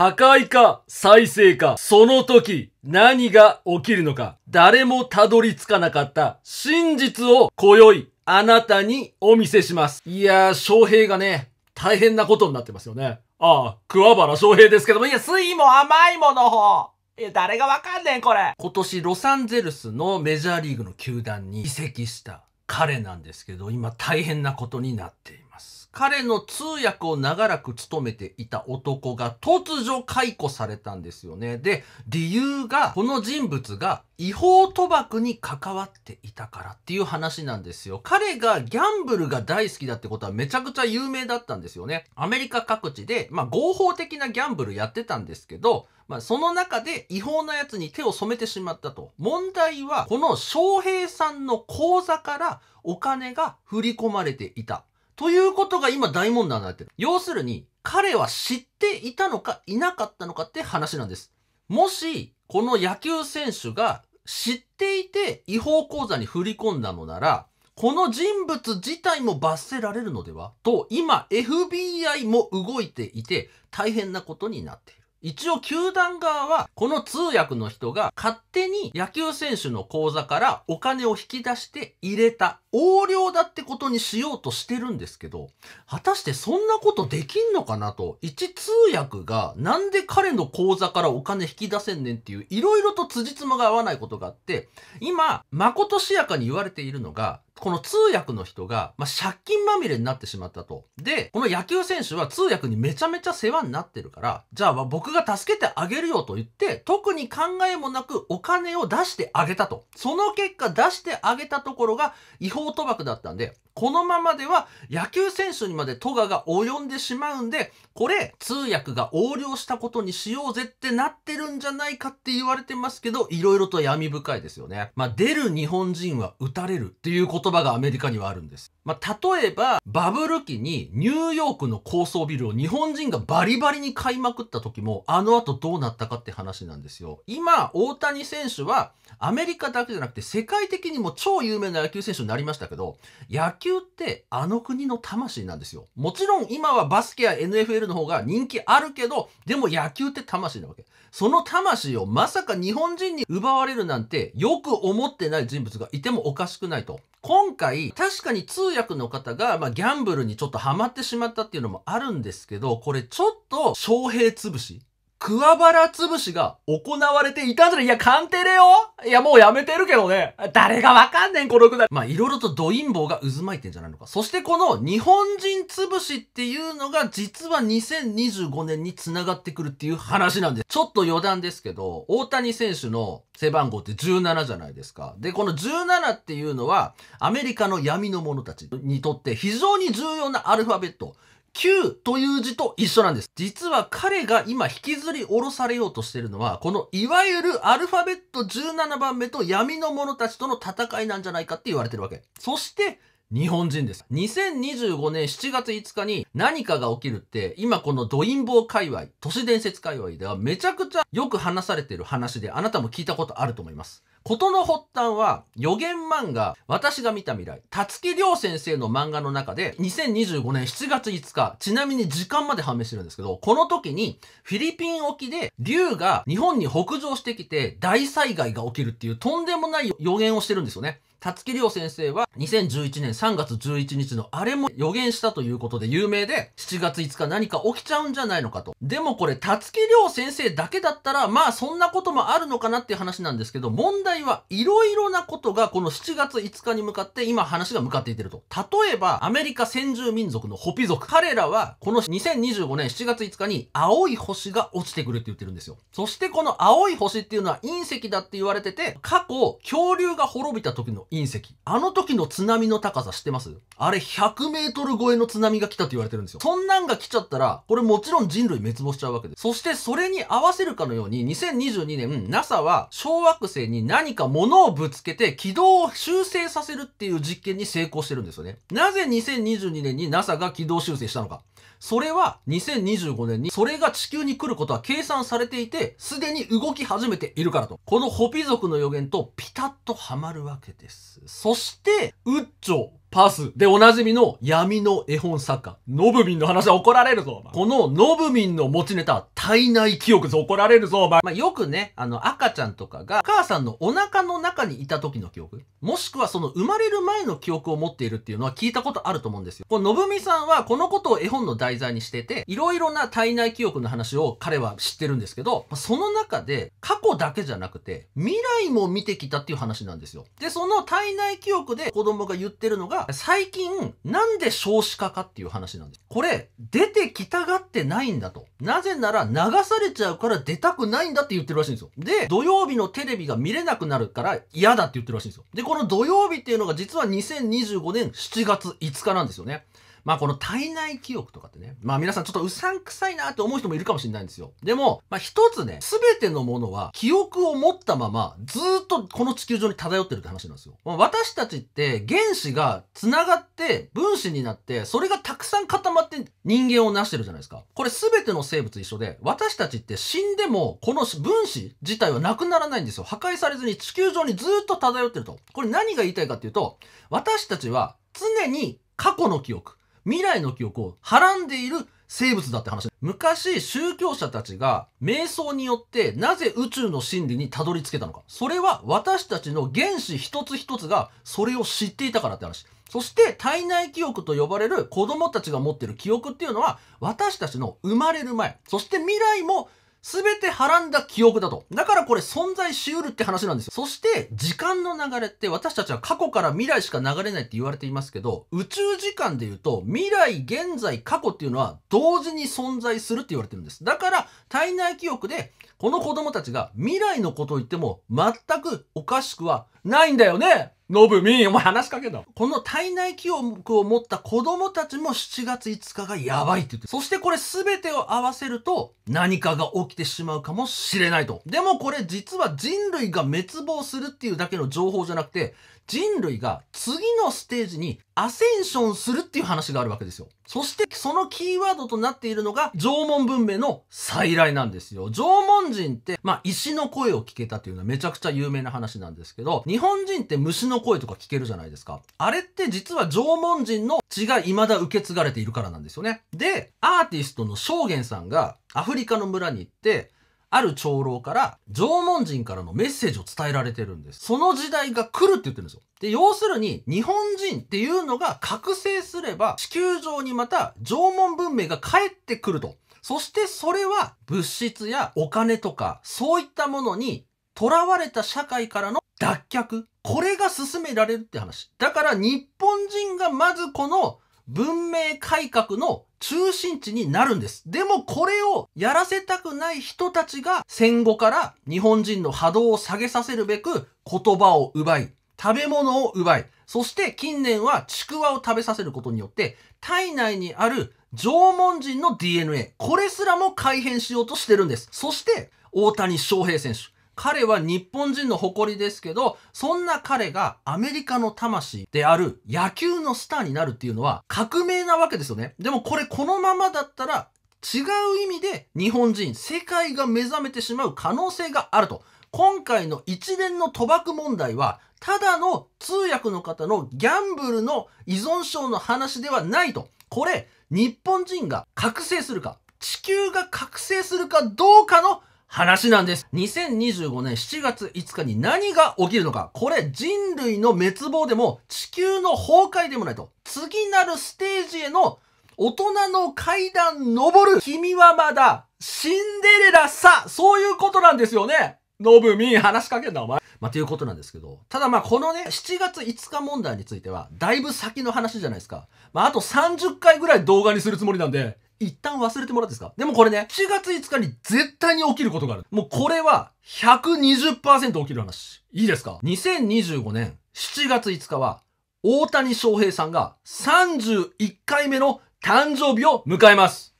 破壊か再生か、その時何が起きるのか、誰もたどり着かなかった真実を今宵あなたにお見せします。いやー、翔平がね、大変なことになってますよね。ああ、桑原翔平ですけども、いや、水も甘いものいや、誰がわかんねん、これ。今年、ロサンゼルスのメジャーリーグの球団に移籍した彼なんですけど、今大変なことになっています。ます彼の通訳を長らく務めていた男が突如解雇されたんですよねで理由がこの人物が違法賭博に関わっていたからっていう話なんですよ彼がギャンブルが大好きだってことはめちゃくちゃ有名だったんですよねアメリカ各地で、まあ、合法的なギャンブルやってたんですけどまあ、その中で違法なやつに手を染めてしまったと。問題は、この翔平さんの口座からお金が振り込まれていた。ということが今大問題になってる。要するに、彼は知っていたのかいなかったのかって話なんです。もし、この野球選手が知っていて違法口座に振り込んだのなら、この人物自体も罰せられるのではと、今 FBI も動いていて、大変なことになっている。一応球団側は、この通訳の人が勝手に野球選手の口座からお金を引き出して入れた横領だってことにしようとしてるんですけど、果たしてそんなことできんのかなと、一通訳がなんで彼の口座からお金引き出せんねんっていう、いろいろと辻褄が合わないことがあって、今、まことしやかに言われているのが、この通訳の人が、まあ、借金まみれになってしまったと。で、この野球選手は通訳にめちゃめちゃ世話になってるから、じゃあ僕が助けてあげるよと言って、特に考えもなくお金を出してあげたと。その結果出してあげたところが違法賭博だったんで、このままでは野球選手にまでトガが及んでしまうんで、これ通訳が横領したことにしようぜってなってるんじゃないかって言われてますけど、いろいろと闇深いですよね。まあ、出る日本人は打たれるっていう言葉がアメリカにはあるんです。まあ、例えば、バブル期にニューヨークの高層ビルを日本人がバリバリに買いまくった時も、あの後どうなったかって話なんですよ。今、大谷選手はアメリカだけじゃなくて世界的にも超有名な野球選手になりましたけど、野球ってあの国の魂なんですよ。もちろん今はバスケや NFL の方が人気あるけど、でも野球って魂なわけ。その魂をまさか日本人に奪われるなんてよく思ってない人物がいてもおかしくないと。今回、確かに通訳の方が、まあ、ギャンブルにちょっとハマってしまったっていうのもあるんですけど、これちょっと、昌平潰し。桑原潰しが行われていたんじゃないいや、鑑定だよいや、もうやめてるけどね。誰がわかんねん、このくだり。まあ、いろいろとドインボが渦巻いてんじゃないのか。そしてこの日本人潰しっていうのが実は2025年に繋がってくるっていう話なんです。ちょっと余談ですけど、大谷選手の背番号って17じゃないですか。で、この17っていうのは、アメリカの闇の者たちにとって非常に重要なアルファベット。Q という字と一緒なんです。実は彼が今引きずり下ろされようとしているのは、このいわゆるアルファベット17番目と闇の者たちとの戦いなんじゃないかって言われてるわけ。そして、日本人です。2025年7月5日に何かが起きるって、今このドンボー界隈、都市伝説界隈ではめちゃくちゃよく話されてる話で、あなたも聞いたことあると思います。事の発端は予言漫画、私が見た未来、たつきりょう先生の漫画の中で、2025年7月5日、ちなみに時間まで判明してるんですけど、この時にフィリピン沖で竜が日本に北上してきて大災害が起きるっていうとんでもない予言をしてるんですよね。たつきりょう先生は2011年3月11日のあれも予言したということで有名で7月5日何か起きちゃうんじゃないのかと。でもこれたつきりょう先生だけだったらまあそんなこともあるのかなっていう話なんですけど問題題はいろいろなことがこの7月5日に向かって今話が向かっていってると。例えば、アメリカ先住民族のホピ族。彼らはこの2025年7月5日に青い星が落ちてくるって言ってるんですよ。そしてこの青い星っていうのは隕石だって言われてて、過去恐竜が滅びた時の隕石。あの時の津波の高さ知ってますあれ100メートル超えの津波が来たって言われてるんですよ。そんなんが来ちゃったら、これもちろん人類滅亡しちゃうわけです。そしてそれに合わせるかのように2022年 NASA は小惑星に何か物をぶつけて軌道を修正させるっていう実験に成功してるんですよね。なぜ2022年に NASA が軌道修正したのか。それは2025年にそれが地球に来ることは計算されていて、すでに動き始めているからと。このホピ族の予言とピタッとはまるわけです。そして、ウッチョ、パス。で、おなじみの闇の絵本作家。ノブミンの話は怒られるぞ、お前。このノブミンの持ちネタ、体内記憶で怒られるぞ、お前。まあ、よくね、あの、赤ちゃんとかが、母さんのお腹の中にいた時の記憶。もしくはその生まれる前の記憶を持っているっていうのは聞いたことあると思うんですよ。こののぶみさんはこのことを絵本の題材にしてて、いろいろな体内記憶の話を彼は知ってるんですけど、その中で過去だけじゃなくて未来も見てきたっていう話なんですよ。で、その体内記憶で子供が言ってるのが、最近なんで少子化かっていう話なんです。これ、出てきたがってないんだと。なぜなら流されちゃうから出たくないんだって言ってるらしいんですよ。で、土曜日のテレビが見れなくなるから嫌だって言ってるらしいんですよ。でこの土曜日っていうのが実は2025年7月5日なんですよね。まあこの体内記憶とかってね、まあ皆さんちょっとうさんくさいなって思う人もいるかもしれないんですよ。でも、まあ一つね、すべてのものは記憶を持ったままずっとこの地球上に漂ってるって話なんですよ。まあ、私たちって原子が繋がって分子になってそれがたくさん固まって人間を成してるじゃないですか。これすべての生物一緒で私たちって死んでもこの分子自体はなくならないんですよ。破壊されずに地球上にずっと漂ってると。これ何が言いたいかっていうと私たちは常に過去の記憶未来の記憶をはらんでいる生物だって話。昔、宗教者たちが瞑想によってなぜ宇宙の真理にたどり着けたのか。それは私たちの原子一つ一つがそれを知っていたからって話。そして体内記憶と呼ばれる子供たちが持ってる記憶っていうのは私たちの生まれる前、そして未来も全てはらんだ記憶だと。だからこれ存在しうるって話なんですよ。そして、時間の流れって私たちは過去から未来しか流れないって言われていますけど、宇宙時間で言うと、未来、現在、過去っていうのは同時に存在するって言われてるんです。だから、体内記憶で、この子供たちが未来のことを言っても全くおかしくはないんだよねのぶみお前話しかけた。この体内記憶を持った子供たちも7月5日がやばいって言ってそしてこれ全てを合わせると何かが起きてしまうかもしれないと。でもこれ実は人類が滅亡するっていうだけの情報じゃなくて、人類が次のステージにアセンションするっていう話があるわけですよ。そして、そのキーワードとなっているのが、縄文文明の再来なんですよ。縄文人って、まあ、石の声を聞けたというのはめちゃくちゃ有名な話なんですけど、日本人って虫の声とか聞けるじゃないですか。あれって実は縄文人の血が未だ受け継がれているからなんですよね。で、アーティストの正言さんがアフリカの村に行って、ある長老から縄文人からのメッセージを伝えられてるんです。その時代が来るって言ってるんですよ。で、要するに日本人っていうのが覚醒すれば地球上にまた縄文文明が帰ってくると。そしてそれは物質やお金とかそういったものに囚われた社会からの脱却。これが進められるって話。だから日本人がまずこの文明改革の中心地になるんです。でもこれをやらせたくない人たちが戦後から日本人の波動を下げさせるべく言葉を奪い、食べ物を奪い、そして近年はちくわを食べさせることによって体内にある縄文人の DNA、これすらも改変しようとしてるんです。そして大谷翔平選手。彼は日本人の誇りですけど、そんな彼がアメリカの魂である野球のスターになるっていうのは革命なわけですよね。でもこれこのままだったら違う意味で日本人、世界が目覚めてしまう可能性があると。今回の一連の賭博問題は、ただの通訳の方のギャンブルの依存症の話ではないと。これ、日本人が覚醒するか、地球が覚醒するかどうかの話なんです。2025年7月5日に何が起きるのか。これ人類の滅亡でも地球の崩壊でもないと。次なるステージへの大人の階段登る君はまだシンデレラさそういうことなんですよねノブミン話しかけんなお前。まあ、ということなんですけど。ただまこのね、7月5日問題については、だいぶ先の話じゃないですか。まああと30回ぐらい動画にするつもりなんで、一旦忘れてもらっていいですかでもこれね、7月5日に絶対に起きることがある。もうこれは120%起きる話。いいですか ?2025 年7月5日は、大谷翔平さんが31回目の誕生日を迎えます。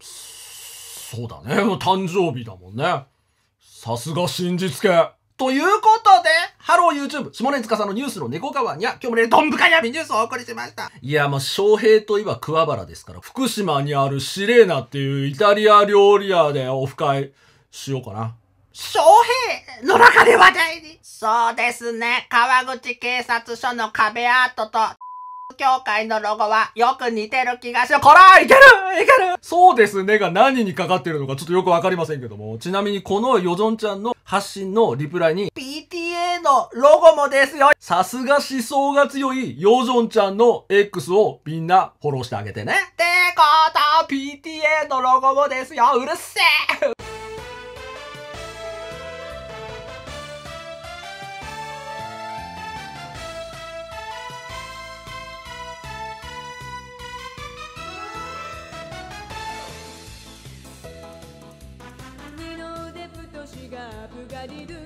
そうだね。誕生日だもんね。さすが真実家。ということで、ハロー YouTube、下根塚さんのニュースの猫川にゃ、今日もね、どんぶか闇ニュースをお送りしました。いや、もう、翔平といえば桑原ですから、福島にあるシレーナっていうイタリア料理屋でオフ会しようかな。翔平の中で話題にそうですね、川口警察署の壁アートと、協会のロゴはよく似てる気がする。こらいけるいけるそうですねが何にかかってるのかちょっとよくわかりませんけども。ちなみにこのヨジョンちゃんの発信のリプライに PTA のロゴもですよさすが思想が強いヨジョンちゃんの X をみんなフォローしてあげてね。ってこと !PTA のロゴもですようるせえ ready to